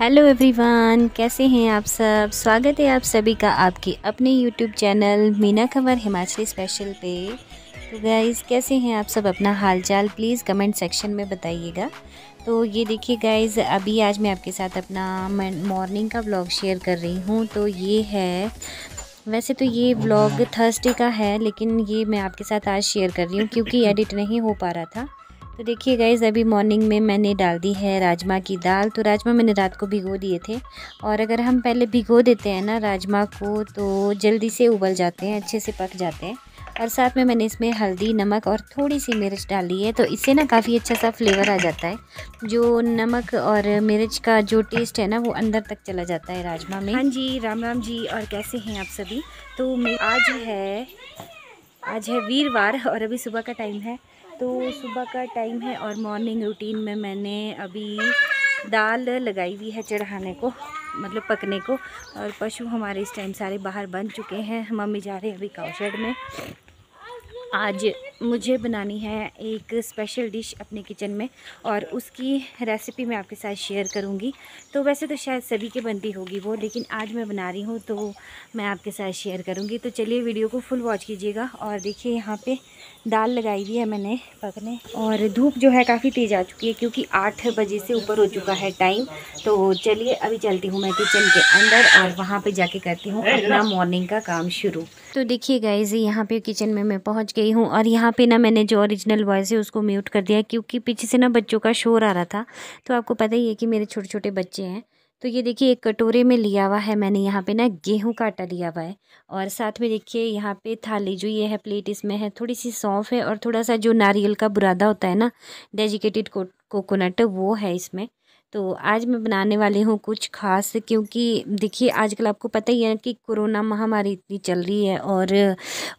Hello everyone कैसे हैं आप सब स्वागत है आप सभी का आपके अपने यूट्यूब चैनल मीना खबर हिमाचली स्पेशल पे तो गाइज़ कैसे हैं आप सब अपना हालचाल प्लीज़ कमेंट सेक्शन में बताइएगा तो ये देखिए गाइज़ अभी आज मैं आपके साथ अपना मॉर्निंग का ब्लॉग शेयर कर रही हूँ तो ये है वैसे तो ये ब्लॉग थर्सडे का है लेकिन ये मैं आपके साथ आज शेयर कर रही हूँ क्योंकि एडिट नहीं हो पा रहा था तो देखिए गाइज़ अभी मॉर्निंग में मैंने डाल दी है राजमा की दाल तो राजमा मैंने रात को भिगो दिए थे और अगर हम पहले भिगो देते हैं ना राजमा को तो जल्दी से उबल जाते हैं अच्छे से पक जाते हैं और साथ में मैंने इसमें हल्दी नमक और थोड़ी सी मिर्च डाली है तो इससे ना काफ़ी अच्छा सा फ्लेवर आ जाता है जो नमक और मिर्च का जो टेस्ट है ना वो अंदर तक चला जाता है राजमा में हाँ जी राम राम जी और कैसे हैं आप सभी तो आज है आज है वीरवार और अभी सुबह का टाइम है तो सुबह का टाइम है और मॉर्निंग रूटीन में मैंने अभी दाल लगाई हुई है चढ़ाने को मतलब पकने को और पशु हमारे इस टाइम सारे बाहर बन चुके हैं मम्मी जा रहे हैं अभी काउशेड में आज मुझे बनानी है एक स्पेशल डिश अपने किचन में और उसकी रेसिपी मैं आपके साथ शेयर करूंगी तो वैसे तो शायद सभी के बनती होगी वो लेकिन आज मैं बना रही हूँ तो मैं आपके साथ शेयर करूंगी तो चलिए वीडियो को फुल वॉच कीजिएगा और देखिए यहाँ पे दाल लगाई हुई है मैंने पकने और धूप जो है काफ़ी तेज़ आ चुकी है क्योंकि आठ बजे से ऊपर हो चुका है टाइम तो चलिए अभी चलती हूँ मैं किचन के अंदर और वहाँ पर जाके करती हूँ अपना मॉर्निंग का काम शुरू तो देखिए गाइज यहाँ पर किचन में मैं पहुँच गई हूँ और यहाँ यहाँ पे ना मैंने जो ओरिजिनल वॉइस है उसको म्यूट कर दिया क्योंकि पीछे से ना बच्चों का शोर आ रहा था तो आपको पता ही है कि मेरे छोटे छोटे बच्चे हैं तो ये देखिए एक कटोरे में लिया हुआ है मैंने यहाँ पे ना गेहूं का आटा लिया हुआ है और साथ में देखिए यहाँ पे थाली जो ये है प्लेट इसमें है थोड़ी सी सौंफ है और थोड़ा सा जो नारियल का बुरादा होता है ना डेजिकेटेड कोकोनट वो है इसमें तो आज मैं बनाने वाली हूँ कुछ खास क्योंकि देखिए आजकल आपको पता ही है कि कोरोना महामारी इतनी चल रही है और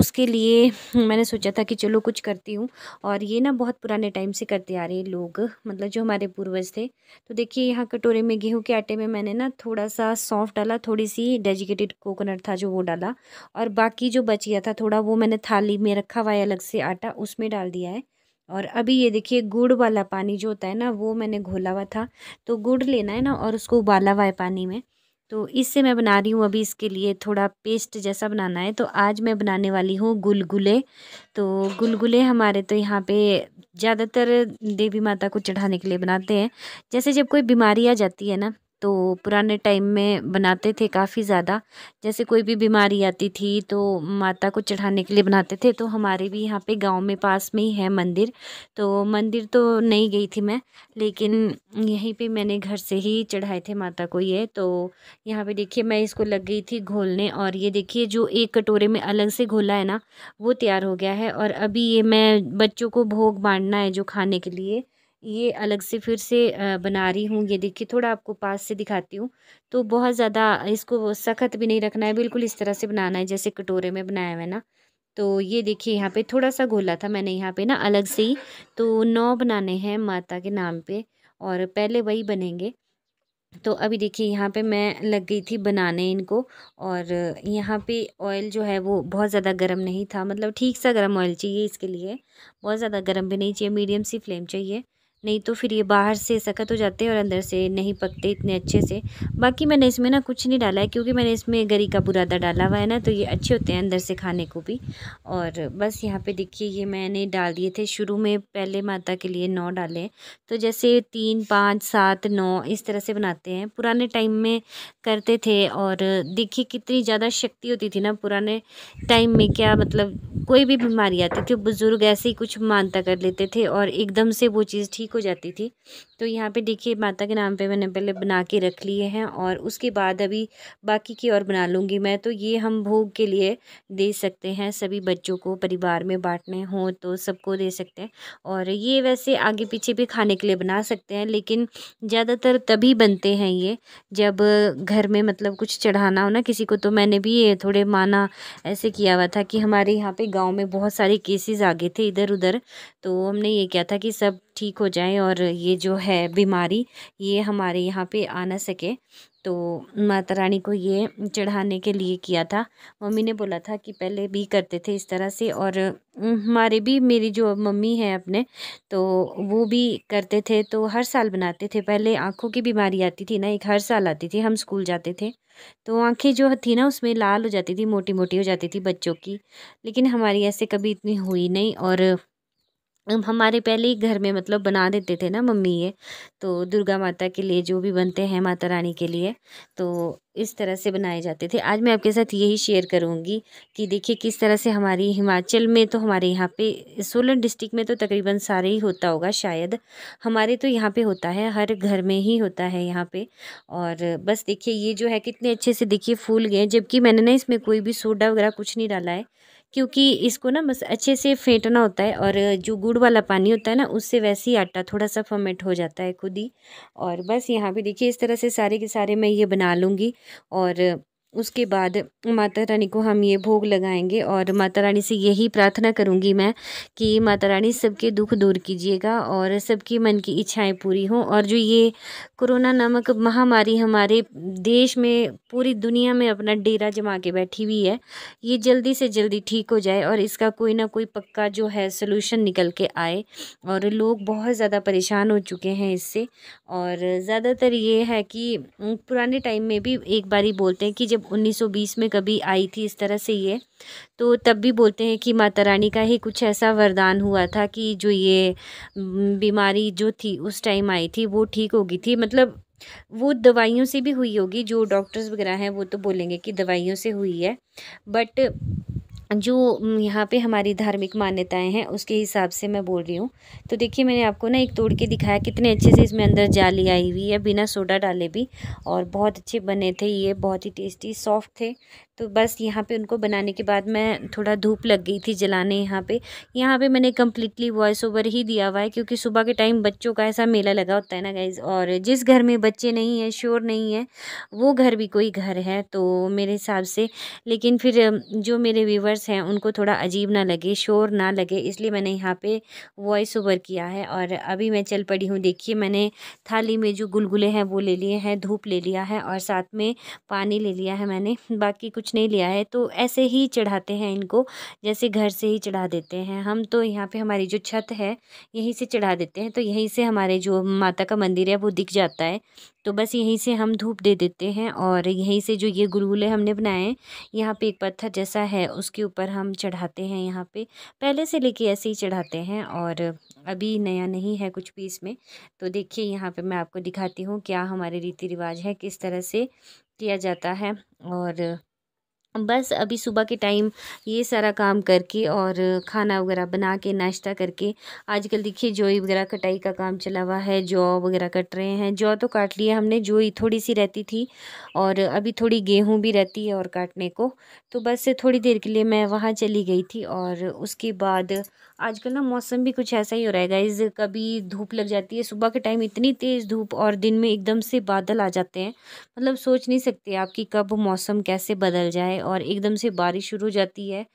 उसके लिए मैंने सोचा था कि चलो कुछ करती हूँ और ये ना बहुत पुराने टाइम से करते आ रहे हैं लोग मतलब जो हमारे पूर्वज थे तो देखिए यहाँ कटोरे में गेहूँ के आटे में मैंने ना थोड़ा सा सॉफ्ट डाला थोड़ी सी डेजिकेटेड कोकोनट था जो वो डाला और बाकी जो बच गया था थोड़ा वो मैंने थाली में रखा हुआ है अलग से आटा उसमें डाल दिया है और अभी ये देखिए गुड़ वाला पानी जो होता है ना वो मैंने घोला हुआ था तो गुड़ लेना है ना और उसको उबाला हुआ है पानी में तो इससे मैं बना रही हूँ अभी इसके लिए थोड़ा पेस्ट जैसा बनाना है तो आज मैं बनाने वाली हूँ गुलगुले तो गुलगुले हमारे तो यहाँ पे ज़्यादातर देवी माता को चढ़ाने के लिए बनाते हैं जैसे जब कोई बीमारी आ जाती है ना तो पुराने टाइम में बनाते थे काफ़ी ज़्यादा जैसे कोई भी बीमारी आती थी तो माता को चढ़ाने के लिए बनाते थे तो हमारे भी यहाँ पे गांव में पास में ही है मंदिर तो मंदिर तो नहीं गई थी मैं लेकिन यहीं पे मैंने घर से ही चढ़ाए थे माता को ये तो यहाँ पे देखिए मैं इसको लग गई थी घोलने और ये देखिए जो एक कटोरे में अलग से घोला है ना वो तैयार हो गया है और अभी ये मैं बच्चों को भोग बांटना है जो खाने के लिए ये अलग से फिर से बना रही हूँ ये देखिए थोड़ा आपको पास से दिखाती हूँ तो बहुत ज़्यादा इसको सख्त भी नहीं रखना है बिल्कुल इस तरह से बनाना है जैसे कटोरे में बनाया हुआ है ना तो ये देखिए यहाँ पे थोड़ा सा घोला था मैंने यहाँ पे ना अलग से ही तो नौ बनाने हैं माता के नाम पे और पहले वही बनेंगे तो अभी देखिए यहाँ पे मैं लग गई थी बनाने इनको और यहाँ पे ऑयल जो है वो बहुत ज़्यादा गर्म नहीं था मतलब ठीक सा गर्म ऑयल चाहिए इसके लिए बहुत ज़्यादा गर्म भी नहीं चाहिए मीडियम सी फ्लेम चाहिए नहीं तो फिर ये बाहर से सख्त हो जाते हैं और अंदर से नहीं पकते इतने अच्छे से बाकी मैंने इसमें ना कुछ नहीं डाला है क्योंकि मैंने इसमें गरी का बुरादा डाला हुआ है ना तो ये अच्छे होते हैं अंदर से खाने को भी और बस यहाँ पे देखिए ये मैंने डाल दिए थे शुरू में पहले माता के लिए नौ डाले तो जैसे तीन पाँच सात नौ इस तरह से बनाते हैं पुराने टाइम में करते थे और देखिए कितनी ज़्यादा शक्ति होती थी ना पुराने टाइम में क्या मतलब कोई भी बीमारी आती थी बुज़ुर्ग ऐसे ही कुछ मानता कर लेते थे और एकदम से वो चीज़ ठीक हो जाती थी तो यहाँ पे देखिए माता के नाम पे मैंने पहले बना के रख लिए हैं और उसके बाद अभी बाकी की और बना लूँगी मैं तो ये हम भोग के लिए दे सकते हैं सभी बच्चों को परिवार में बांटने हों तो सबको दे सकते हैं और ये वैसे आगे पीछे भी खाने के लिए बना सकते हैं लेकिन ज़्यादातर तभी बनते हैं ये जब घर में मतलब कुछ चढ़ाना हो ना किसी को तो मैंने भी ये थोड़े माना ऐसे किया हुआ था कि हमारे यहाँ पे गांव में बहुत सारे केसेस आ गए थे इधर उधर तो हमने ये किया था कि सब ठीक हो जाएं और ये जो है बीमारी ये हमारे यहाँ पे आ ना सके तो माता रानी को ये चढ़ाने के लिए किया था मम्मी ने बोला था कि पहले भी करते थे इस तरह से और हमारे भी मेरी जो मम्मी है अपने तो वो भी करते थे तो हर साल बनाते थे पहले आँखों की बीमारी आती थी ना एक हर साल आती थी हम स्कूल जाते थे तो आंखें जो थी ना उसमें लाल हो जाती थी मोटी मोटी हो जाती थी बच्चों की लेकिन हमारी ऐसे कभी इतनी हुई नहीं और हम हमारे पहले ही घर में मतलब बना देते थे ना मम्मी ये तो दुर्गा माता के लिए जो भी बनते हैं माता रानी के लिए तो इस तरह से बनाए जाते थे आज मैं आपके साथ यही शेयर करूँगी कि देखिए किस तरह से हमारी हिमाचल में तो हमारे यहाँ पे सोलन डिस्ट्रिक्ट में तो तकरीबन सारे ही होता होगा शायद हमारे तो यहाँ पे होता है हर घर में ही होता है यहाँ पे और बस देखिए ये जो है कितने अच्छे से देखिए फूल गए जबकि मैंने ना इसमें कोई भी सोडा वगैरह कुछ नहीं डाला है क्योंकि इसको ना बस अच्छे से फेंटना होता है और जो गुड़ वाला पानी होता है ना उससे वैसे ही आटा थोड़ा सा फर्मेंट हो जाता है खुद ही और बस यहाँ पे देखिए इस तरह से सारे के सारे मैं ये बना लूँगी और उसके बाद माता रानी को हम ये भोग लगाएंगे और माता रानी से यही प्रार्थना करूंगी मैं कि माता रानी सबके दुख दूर कीजिएगा और सबकी मन की इच्छाएं पूरी हों और जो ये कोरोना नामक महामारी हमारे देश में पूरी दुनिया में अपना डेरा जमा के बैठी हुई है ये जल्दी से जल्दी ठीक हो जाए और इसका कोई ना कोई पक्का जो है सोल्यूशन निकल के आए और लोग बहुत ज़्यादा परेशान हो चुके हैं इससे और ज़्यादातर ये है कि पुराने टाइम में भी एक बार ही बोलते हैं कि जब जब 1920 में कभी आई थी इस तरह से ये तो तब भी बोलते हैं कि माता रानी का ही कुछ ऐसा वरदान हुआ था कि जो ये बीमारी जो थी उस टाइम आई थी वो ठीक होगी थी मतलब वो दवाइयों से भी हुई होगी जो डॉक्टर्स वगैरह हैं वो तो बोलेंगे कि दवाइयों से हुई है बट जो यहाँ पे हमारी धार्मिक मान्यताएं हैं उसके हिसाब से मैं बोल रही हूँ तो देखिए मैंने आपको ना एक तोड़ के दिखाया कितने अच्छे से इसमें अंदर जाली आई हुई है बिना सोडा डाले भी और बहुत अच्छे बने थे ये बहुत ही टेस्टी सॉफ्ट थे तो बस यहाँ पे उनको बनाने के बाद मैं थोड़ा धूप लग गई थी जलाने यहाँ पे यहाँ पे मैंने कम्प्लीटली वॉइस ओवर ही दिया हुआ है क्योंकि सुबह के टाइम बच्चों का ऐसा मेला लगा होता है ना गाइज और जिस घर में बच्चे नहीं हैं शोर नहीं है वो घर भी कोई घर है तो मेरे हिसाब से लेकिन फिर जो मेरे व्यूवर्स हैं उनको थोड़ा अजीब ना लगे शोर ना लगे इसलिए मैंने यहाँ पर वॉइस ओवर किया है और अभी मैं चल पड़ी हूँ देखिए मैंने थाली में जो गुलगुले हैं वो ले लिए हैं धूप ले लिया है और साथ में पानी ले लिया है मैंने बाकी कुछ कुछ नहीं लिया है तो ऐसे ही चढ़ाते हैं इनको जैसे घर से ही चढ़ा देते हैं हम तो यहाँ पे हमारी जो छत है यहीं से चढ़ा देते हैं तो यहीं से हमारे जो माता का मंदिर है वो दिख जाता है तो बस यहीं से हम धूप दे देते हैं और यहीं से जो ये गुरूल हमने बनाए हैं यहाँ पे एक पत्थर जैसा है उसके ऊपर हम चढ़ाते हैं यहाँ पे पहले से लेके ऐसे ही चढ़ाते हैं और अभी नया नहीं है कुछ भी इसमें तो देखिए यहाँ पे मैं आपको दिखाती हूँ क्या हमारे रीति रिवाज है किस तरह से किया जाता है और बस अभी सुबह के टाइम ये सारा काम करके और खाना वगैरह बना के नाश्ता करके आजकल देखिए जोई वगैरह कटाई का काम चला हुआ है जौ वगैरह कट रहे हैं जौ तो काट लिया हमने जोई थोड़ी सी रहती थी और अभी थोड़ी गेहूं भी रहती है और काटने को तो बस थोड़ी देर के लिए मैं वहाँ चली गई थी और उसके बाद आजकल ना मौसम भी कुछ ऐसा ही हो रहा है गाइज़ कभी धूप लग जाती है सुबह के टाइम इतनी तेज़ धूप और दिन में एकदम से बादल आ जाते हैं मतलब सोच नहीं सकते आप कि कब मौसम कैसे बदल जाए और एकदम से बारिश शुरू हो जाती है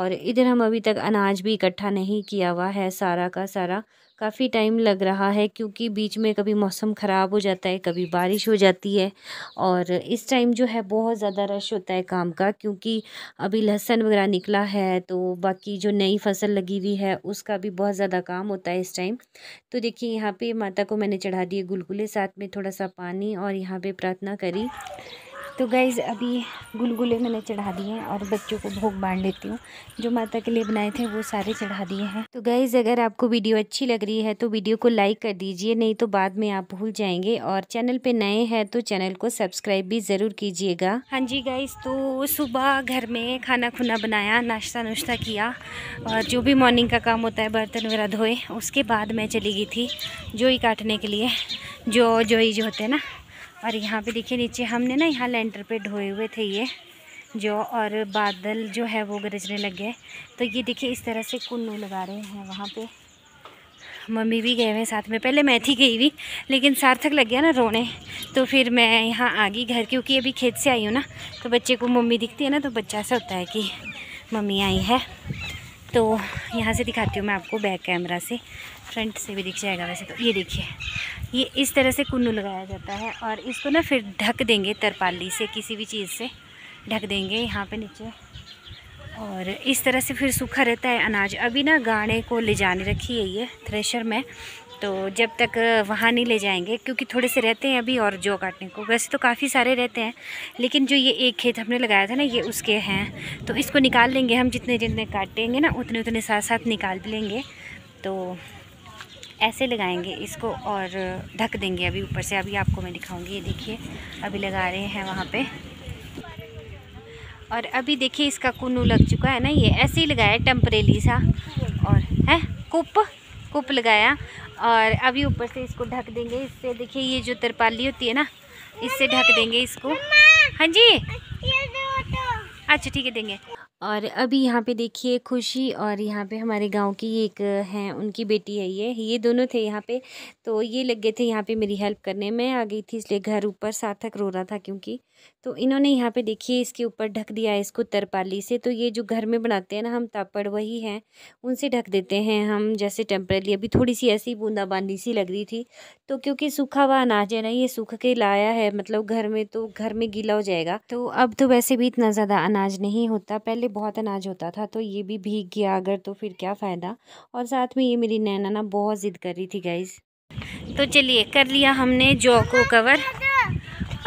और इधर हम अभी तक अनाज भी इकट्ठा नहीं किया हुआ है सारा का सारा काफ़ी टाइम लग रहा है क्योंकि बीच में कभी मौसम ख़राब हो जाता है कभी बारिश हो जाती है और इस टाइम जो है बहुत ज़्यादा रश होता है काम का क्योंकि अभी लहसन वगैरह निकला है तो बाकी जो नई फसल लगी हुई है उसका भी बहुत ज़्यादा काम होता है इस टाइम तो देखिए यहाँ पे माता को मैंने चढ़ा दिए गुलगुले साथ में थोड़ा सा पानी और यहाँ पर प्रार्थना करी तो गैज़ अभी गुलगुले मैंने चढ़ा दिए हैं और बच्चों को भोग बांट लेती हूँ जो माता के लिए बनाए थे वो सारे चढ़ा दिए हैं तो गैज़ अगर आपको वीडियो अच्छी लग रही है तो वीडियो को लाइक कर दीजिए नहीं तो बाद में आप भूल जाएंगे और चैनल पर नए हैं तो चैनल को सब्सक्राइब भी ज़रूर कीजिएगा हाँ जी गाइज़ तो सुबह घर में खाना खुना बनाया नाश्ता नुश्ता किया और जो भी मॉर्निंग का काम होता है बर्तन वगैरह धोए उसके बाद मैं चली गई थी जोई काटने के लिए जो जोई जो होते हैं ना और यहाँ पे देखिए नीचे हमने ना यहाँ लेंटर पे ढोए हुए थे ये जो और बादल जो है वो गरजने लग गए तो ये देखिए इस तरह से कुल्लू लगा रहे हैं वहाँ पे मम्मी भी गए हुए साथ में पहले मैं थी गई हुई लेकिन सार्थक लग गया ना रोने तो फिर मैं यहाँ आ गई घर क्योंकि अभी खेत से आई हूँ ना तो बच्चे को मम्मी दिखती है ना तो बच्चा ऐसा होता है कि मम्मी आई है तो यहाँ से दिखाती हूँ मैं आपको बैक कैमरा से फ्रंट से भी दिख जाएगा वैसे तो ये देखिए ये इस तरह से कुन्नू लगाया जाता है और इसको ना फिर ढक देंगे तरपाली से किसी भी चीज़ से ढक देंगे यहाँ पे नीचे और इस तरह से फिर सूखा रहता है अनाज अभी ना गाने को ले जाने रखी है ये थ्रेशर में तो जब तक वहाँ नहीं ले जाएंगे क्योंकि थोड़े से रहते हैं अभी और जो काटने को वैसे तो काफ़ी सारे रहते हैं लेकिन जो ये एक खेत हमने लगाया था ना ये उसके हैं तो इसको निकाल लेंगे हम जितने जितने काटेंगे ना उतने उतने साथ साथ निकाल भी लेंगे तो ऐसे लगाएंगे इसको और ढक देंगे अभी ऊपर से अभी आपको मैं दिखाऊँगी ये देखिए अभी लगा रहे हैं वहाँ पर और अभी देखिए इसका कुनू लग चुका है ना ये ऐसे ही लगाया टम्परेली सा और है कुप कुप लगाया और अभी ऊपर से इसको ढक देंगे इससे देखिए ये जो तरपाली होती है ना इससे ढक देंगे इसको हाँ जी तो। अच्छा ठीक है देंगे और अभी यहाँ पे देखिए खुशी और यहाँ पे हमारे गांव की एक हैं उनकी बेटी है ये ये दोनों थे यहाँ पे तो ये लग गए थे यहाँ पे मेरी हेल्प करने मैं आ गई थी इसलिए घर ऊपर सार्थक रो रहा था क्योंकि तो इन्होंने यहाँ पे देखिए इसके ऊपर ढक दिया है इसको तरपाली से तो ये जो घर में बनाते हैं ना हम तापड़ वही हैं उनसे ढक देते हैं हम जैसे टेम्परेली अभी थोड़ी सी ऐसी बूंदाबांदी सी लग रही थी तो क्योंकि सूखा हुआ अनाज है ना ये सूख के लाया है मतलब घर में तो घर में गीला हो जाएगा तो अब तो वैसे भी इतना ज़्यादा अनाज नहीं होता पहले बहुत अनाज होता था तो ये भी भीग गया अगर तो फिर क्या फ़ायदा और साथ में ये मेरी नैना ना बहुत ज़िद कर रही थी गाइज तो चलिए कर लिया हमने जौ को कवर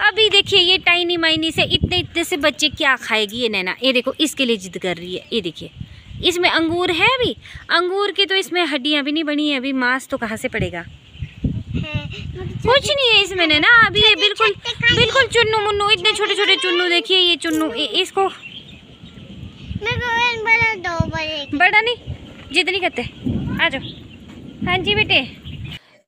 अभी देखिए ये टाइनी माइनी से इतने इतने से बच्चे क्या खाएगी ये नैना ये देखो इसके लिए जिद कर रही है ये देखिए इसमें अंगूर है अभी अंगूर की तो इसमें हड्डियाँ भी नहीं बनी है अभी मांस तो कहाँ से पड़ेगा कुछ नहीं है इसमें ना अभी ये बिल्कुल बिल्कुल चुन्नू मुन्नू इतने छोटे छोटे चुन्नू देखिए ये चुन्नू इसको बड़ा नहीं जिद नहीं करते आ जाओ हाँ जी बेटे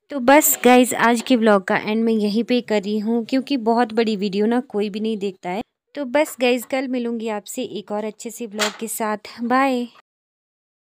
तो बस गाइज आज के ब्लॉग का एंड मैं यहीं पे कर रही हूँ क्योंकि बहुत बड़ी वीडियो ना कोई भी नहीं देखता है तो बस गाइज कल मिलूंगी आपसे एक और अच्छे से ब्लॉग के साथ बाय